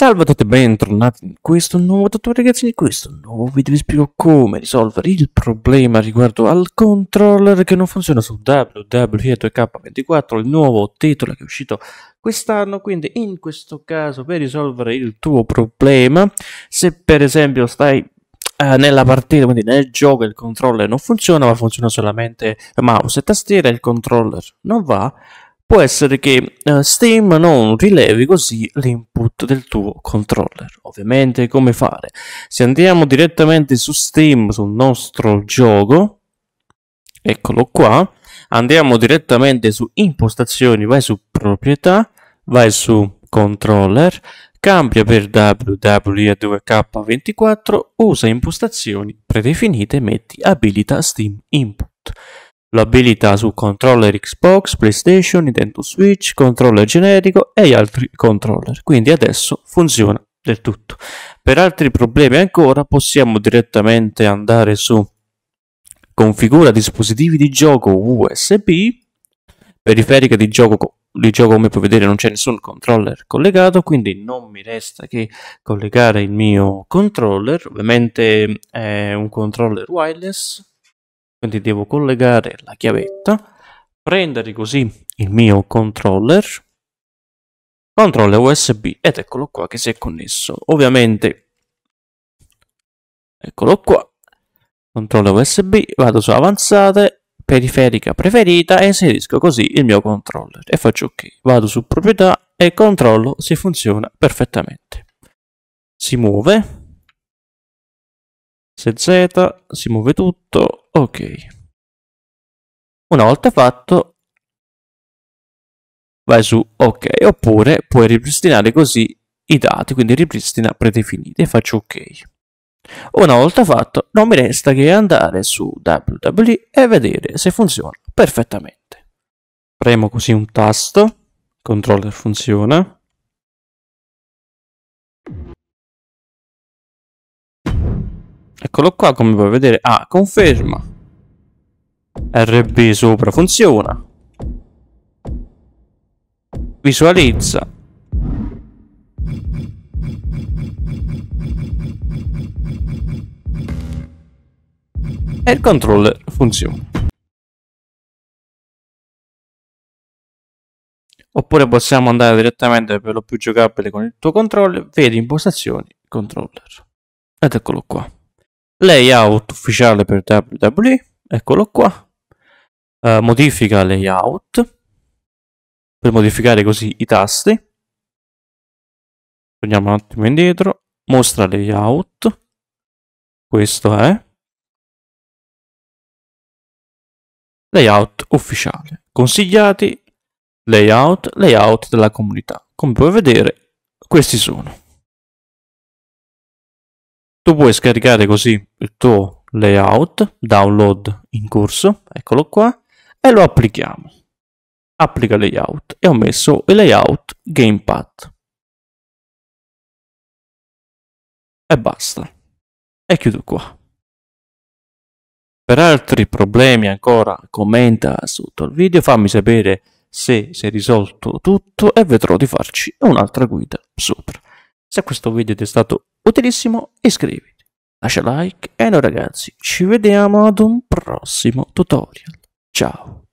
Salve a tutti e bentornati in questo nuovo tutorial ragazzi in questo nuovo video vi spiego come risolvere il problema riguardo al controller che non funziona su WWE 2K24 il nuovo titolo che è uscito quest'anno quindi in questo caso per risolvere il tuo problema se per esempio stai eh, nella partita, quindi nel gioco il controller non funziona, ma funziona solamente mouse e tastiera, il controller non va può essere che eh, Steam non rilevi così l'input del tuo controller. Ovviamente come fare? Se andiamo direttamente su Steam sul nostro gioco, eccolo qua, andiamo direttamente su impostazioni, vai su proprietà, vai su controller, cambia per WWE2K24, usa impostazioni predefinite, metti abilita Steam Input l'abilità su controller Xbox, PlayStation, Nintendo Switch, controller generico e gli altri controller. Quindi adesso funziona del tutto. Per altri problemi ancora possiamo direttamente andare su configura dispositivi di gioco USB, periferica di gioco, di gioco come puoi vedere non c'è nessun controller collegato, quindi non mi resta che collegare il mio controller, ovviamente è eh, un controller wireless, quindi devo collegare la chiavetta prendere così il mio controller controller usb ed eccolo qua che si è connesso ovviamente eccolo qua controller usb vado su avanzate periferica preferita e inserisco così il mio controller e faccio ok vado su proprietà e controllo se funziona perfettamente si muove se Z si muove tutto, ok. Una volta fatto, vai su ok, oppure puoi ripristinare così i dati, quindi ripristina predefiniti e faccio ok. Una volta fatto, non mi resta che andare su www e vedere se funziona perfettamente. Premo così un tasto, controller funziona, eccolo qua, come puoi vedere. Ah, conferma. RB sopra funziona. Visualizza. E il controller funziona. Oppure possiamo andare direttamente per lo più giocabile con il tuo controller, vedi impostazioni, controller. Ed eccolo qua layout ufficiale per WWE eccolo qua uh, modifica layout per modificare così i tasti torniamo un attimo indietro mostra layout questo è layout ufficiale consigliati layout layout della comunità come puoi vedere questi sono tu puoi scaricare così il tuo layout, download in corso, eccolo qua, e lo applichiamo. Applica layout e ho messo il layout gamepad. E basta. E chiudo qua. Per altri problemi ancora commenta sotto il video, fammi sapere se si è risolto tutto e vedrò di farci un'altra guida sopra. Se questo video ti è stato utilissimo iscriviti, lascia like e noi ragazzi ci vediamo ad un prossimo tutorial. Ciao!